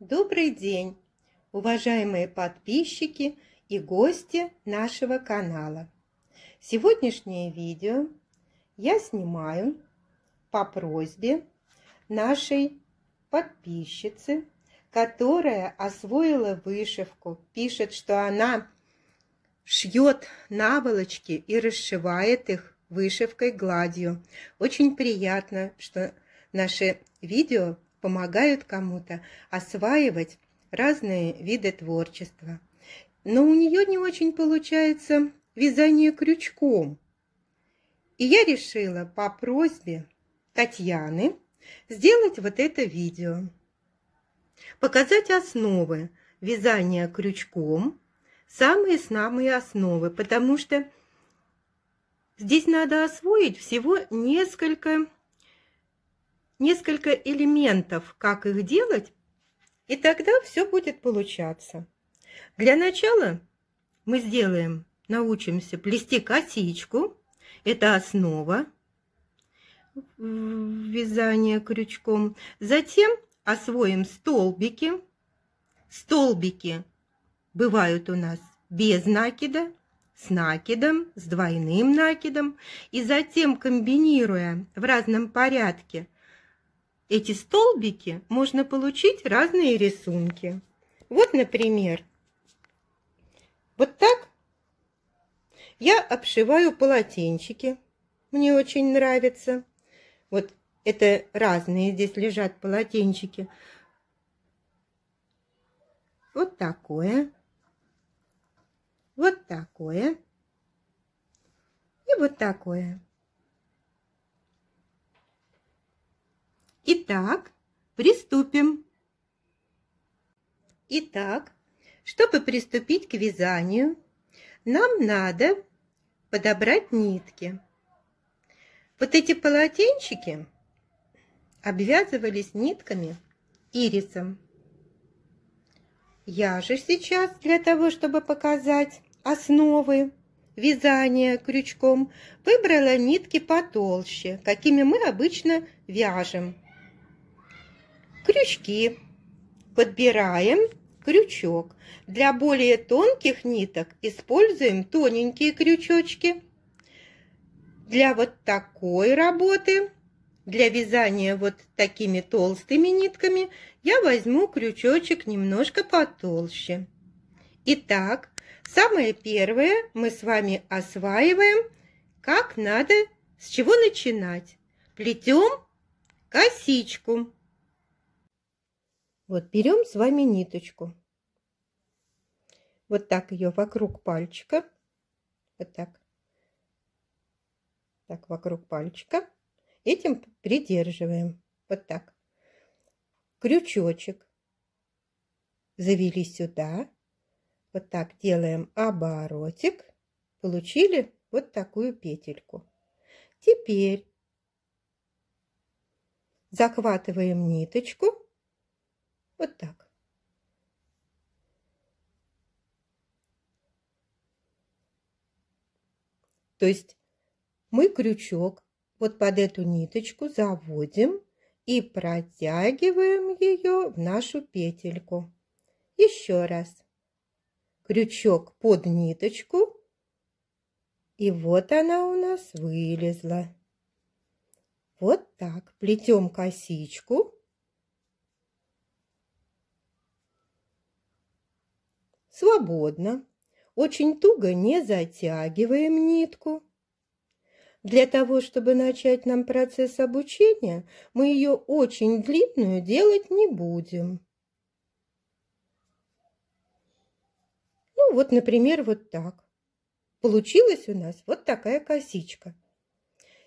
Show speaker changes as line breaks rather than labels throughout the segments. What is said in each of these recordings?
Добрый день, уважаемые подписчики и гости нашего канала! Сегодняшнее видео я снимаю по просьбе нашей подписчицы, которая освоила вышивку, пишет, что она шьет наволочки и расшивает их вышивкой гладью. Очень приятно, что наши видео помогают кому-то осваивать разные виды творчества. Но у нее не очень получается вязание крючком. И я решила по просьбе Татьяны сделать вот это видео. Показать основы вязания крючком, самые-самые основы, потому что здесь надо освоить всего несколько несколько элементов, как их делать, и тогда все будет получаться. Для начала мы сделаем, научимся плести косичку, это основа вязания крючком. Затем освоим столбики. Столбики бывают у нас без накида, с накидом, с двойным накидом. И затем, комбинируя в разном порядке эти столбики можно получить разные рисунки. Вот, например, вот так я обшиваю полотенчики. Мне очень нравится. Вот это разные здесь лежат полотенчики. Вот такое. Вот такое. И вот такое. Итак, приступим. Итак, чтобы приступить к вязанию, нам надо подобрать нитки. Вот эти полотенчики обвязывались нитками ирисом. Я же сейчас для того, чтобы показать основы вязания крючком, выбрала нитки потолще, какими мы обычно вяжем крючки. Подбираем крючок. Для более тонких ниток используем тоненькие крючочки. Для вот такой работы, для вязания вот такими толстыми нитками, я возьму крючочек немножко потолще. Итак, самое первое мы с вами осваиваем, как надо, с чего начинать. Плетем косичку. Вот берем с вами ниточку. Вот так ее вокруг пальчика. Вот так. Так, вокруг пальчика. Этим придерживаем. Вот так. Крючочек. Завели сюда. Вот так делаем оборотик. Получили вот такую петельку. Теперь захватываем ниточку вот так. То есть мы крючок вот под эту ниточку заводим и протягиваем ее в нашу петельку. Еще раз. Крючок под ниточку. И вот она у нас вылезла. Вот так. Плетем косичку свободно, очень туго не затягиваем нитку. Для того, чтобы начать нам процесс обучения, мы ее очень длинную делать не будем. Ну, вот, например, вот так. Получилась у нас вот такая косичка.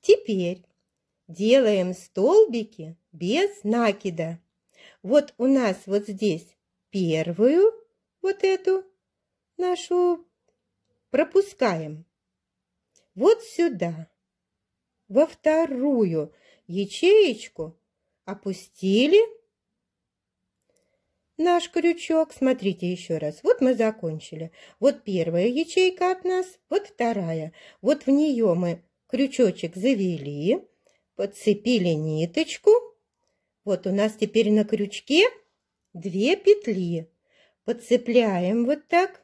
Теперь делаем столбики без накида. Вот у нас вот здесь первую вот эту нашу пропускаем. Вот сюда, во вторую ячеечку опустили наш крючок. Смотрите еще раз. Вот мы закончили. Вот первая ячейка от нас, вот вторая. Вот в нее мы крючочек завели, подцепили ниточку. Вот у нас теперь на крючке две петли подцепляем вот так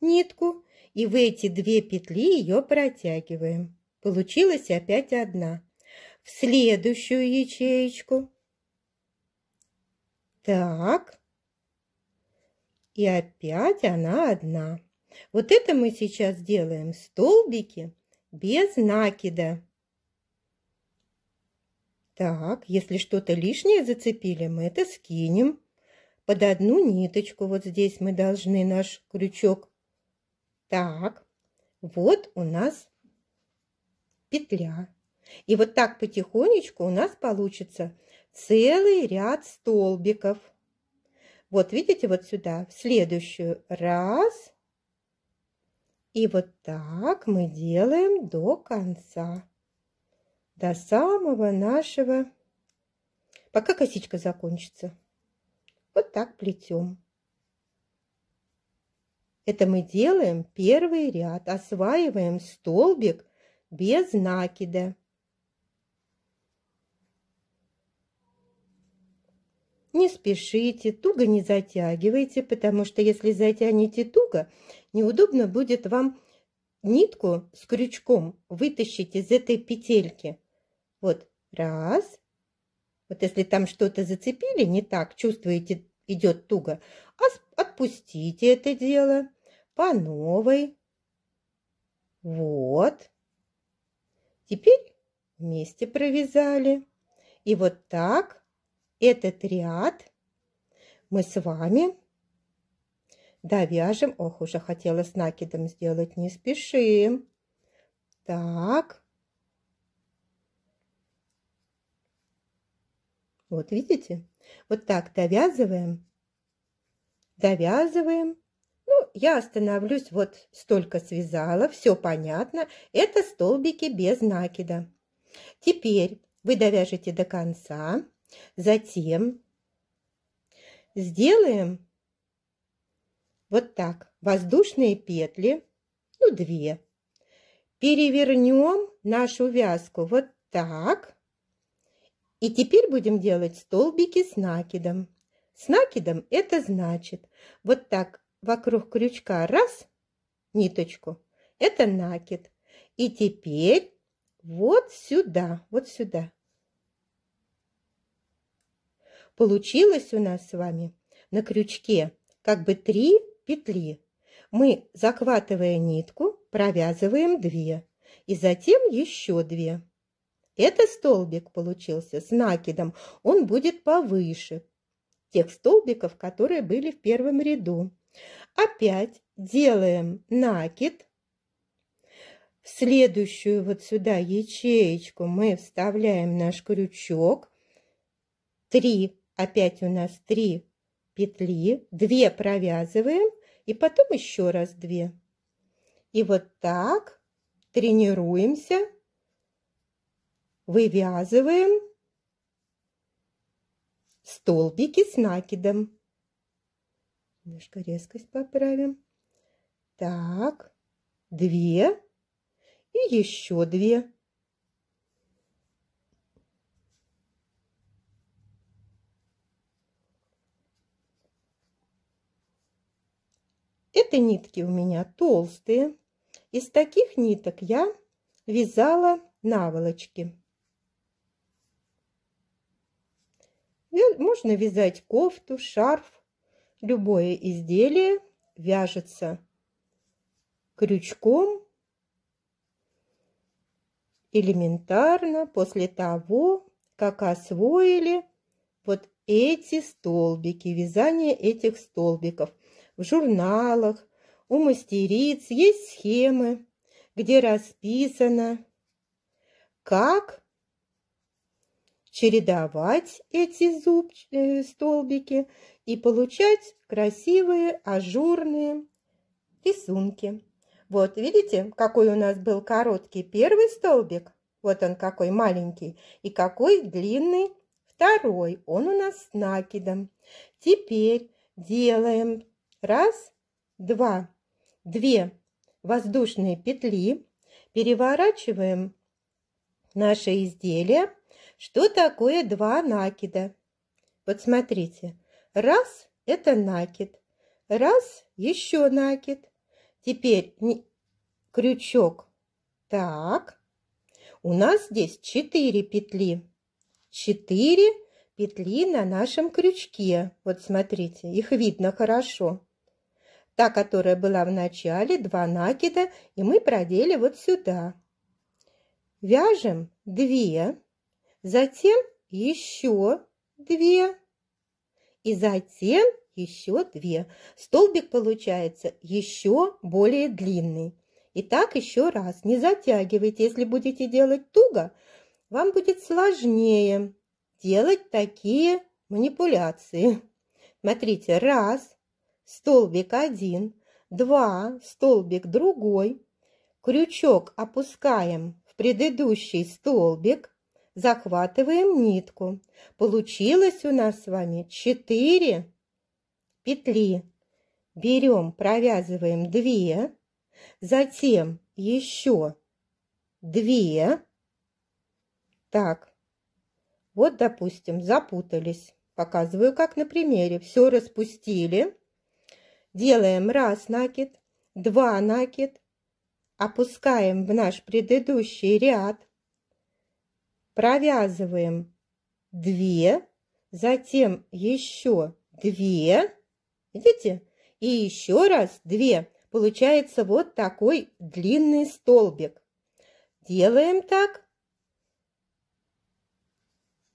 нитку и в эти две петли ее протягиваем. Получилась опять одна. В следующую ячеечку. Так. И опять она одна. Вот это мы сейчас делаем столбики без накида. Так, если что-то лишнее зацепили, мы это скинем под одну ниточку. Вот здесь мы должны наш крючок. Так, вот у нас петля. И вот так потихонечку у нас получится целый ряд столбиков. Вот видите, вот сюда, в следующую. Раз. И вот так мы делаем до конца. До самого нашего, пока косичка закончится. Вот так плетем. Это мы делаем первый ряд, осваиваем столбик без накида. Не спешите, туго не затягивайте, потому что если затянете туго, неудобно будет вам нитку с крючком вытащить из этой петельки. Вот, раз, вот если там что-то зацепили не так, чувствуете, идет туго, отпустите это дело по новой. Вот. Теперь вместе провязали. И вот так этот ряд мы с вами довяжем. Ох, уже хотела с накидом сделать, не спешим. Так. Вот видите? Вот так довязываем. Довязываем. Ну, я остановлюсь, вот столько связала, все понятно. Это столбики без накида. Теперь вы довяжете до конца, затем сделаем вот так воздушные петли, ну, две. Перевернем нашу вязку вот так. И теперь будем делать столбики с накидом. С накидом это значит вот так вокруг крючка раз ниточку. Это накид. И теперь вот сюда, вот сюда. Получилось у нас с вами на крючке как бы три петли. Мы, захватывая нитку, провязываем две и затем еще две. Это столбик получился с накидом, он будет повыше тех столбиков, которые были в первом ряду. Опять делаем накид. В следующую вот сюда ячеечку мы вставляем наш крючок. Три, опять у нас три петли, две провязываем и потом еще раз две. И вот так тренируемся вывязываем столбики с накидом. Немножко резкость поправим. Так, две и еще две. Эти нитки у меня толстые. Из таких ниток я вязала наволочки. Можно вязать кофту, шарф. Любое изделие вяжется крючком элементарно после того, как освоили вот эти столбики, вязание этих столбиков. В журналах у мастериц есть схемы, где расписано, как чередовать эти зуб, э, столбики и получать красивые ажурные рисунки. Вот видите, какой у нас был короткий первый столбик? Вот он какой маленький. И какой длинный второй. Он у нас с накидом. Теперь делаем раз, два, две воздушные петли. Переворачиваем наше изделие что такое два накида? Вот смотрите, раз – это накид, раз – еще накид. Теперь крючок так. У нас здесь 4 петли. 4 петли на нашем крючке. Вот смотрите, их видно хорошо. Та, которая была в начале, 2 накида, и мы продели вот сюда. Вяжем 2, затем еще две, и затем еще две. Столбик получается еще более длинный. И так еще раз. Не затягивайте. Если будете делать туго, вам будет сложнее делать такие манипуляции. Смотрите, раз, столбик один, два, столбик другой. Крючок опускаем в предыдущий столбик, захватываем нитку. Получилось у нас с вами 4 петли. Берем, провязываем 2, затем еще 2. Так, вот, допустим, запутались. Показываю, как на примере. Все распустили. Делаем раз накид, два накид, опускаем в наш предыдущий ряд – провязываем 2, затем еще 2, видите, и еще раз 2. Получается вот такой длинный столбик. Делаем так,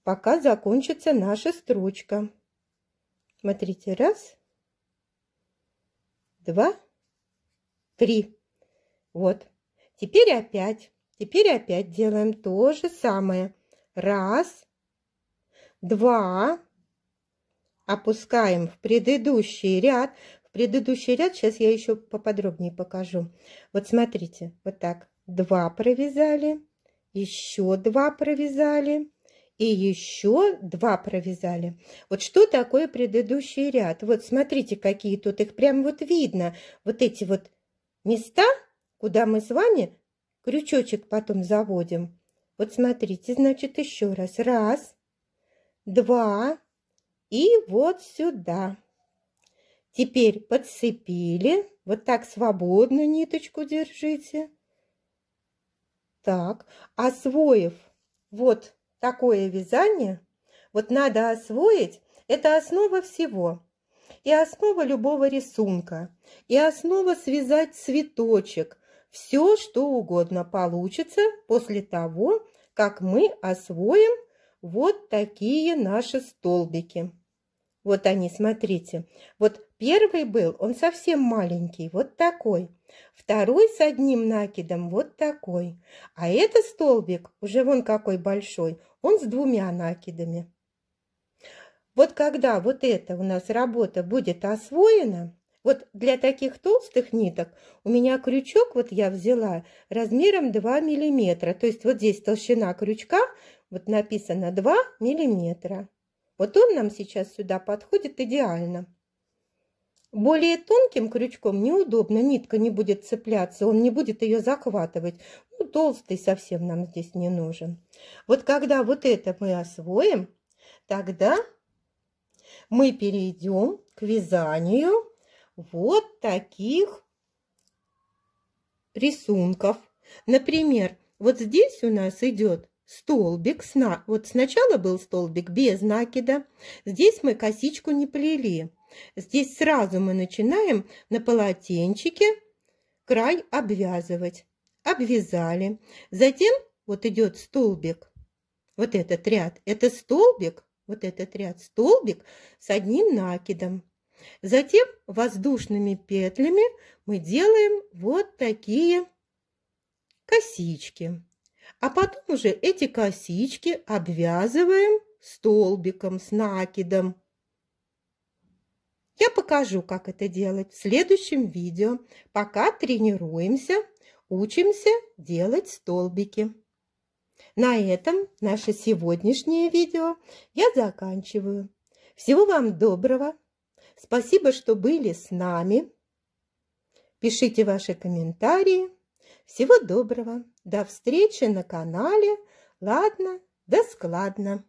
пока закончится наша строчка. Смотрите, раз, два, три. Вот. Теперь опять Теперь опять делаем то же самое. Раз, два, опускаем в предыдущий ряд. В предыдущий ряд сейчас я еще поподробнее покажу. Вот смотрите, вот так. Два провязали, еще два провязали и еще два провязали. Вот что такое предыдущий ряд? Вот смотрите, какие тут их прям вот видно. Вот эти вот места, куда мы с вами Крючочек потом заводим. Вот смотрите, значит, еще раз. Раз, два и вот сюда. Теперь подцепили. Вот так свободно ниточку держите. Так, освоив вот такое вязание, вот надо освоить, это основа всего. И основа любого рисунка. И основа связать цветочек – все, что угодно получится после того, как мы освоим вот такие наши столбики. Вот они, смотрите. Вот первый был, он совсем маленький, вот такой. Второй с одним накидом, вот такой. А этот столбик, уже вон какой большой, он с двумя накидами. Вот когда вот эта у нас работа будет освоена, вот для таких толстых ниток у меня крючок, вот я взяла, размером 2 миллиметра. То есть вот здесь толщина крючка, вот написано 2 миллиметра. Вот он нам сейчас сюда подходит идеально. Более тонким крючком неудобно, нитка не будет цепляться, он не будет ее захватывать. Ну, толстый совсем нам здесь не нужен. Вот когда вот это мы освоим, тогда мы перейдем к вязанию вот таких рисунков. Например, вот здесь у нас идет столбик. Сна... Вот сначала был столбик без накида. Здесь мы косичку не плели. Здесь сразу мы начинаем на полотенчике край обвязывать. Обвязали. Затем вот идет столбик. Вот этот ряд. Это столбик. Вот этот ряд столбик с одним накидом. Затем воздушными петлями мы делаем вот такие косички. А потом уже эти косички обвязываем столбиком с накидом. Я покажу, как это делать в следующем видео. Пока тренируемся, учимся делать столбики. На этом наше сегодняшнее видео я заканчиваю. Всего вам доброго! Спасибо, что были с нами. Пишите ваши комментарии. Всего доброго. До встречи на канале. Ладно, да складно.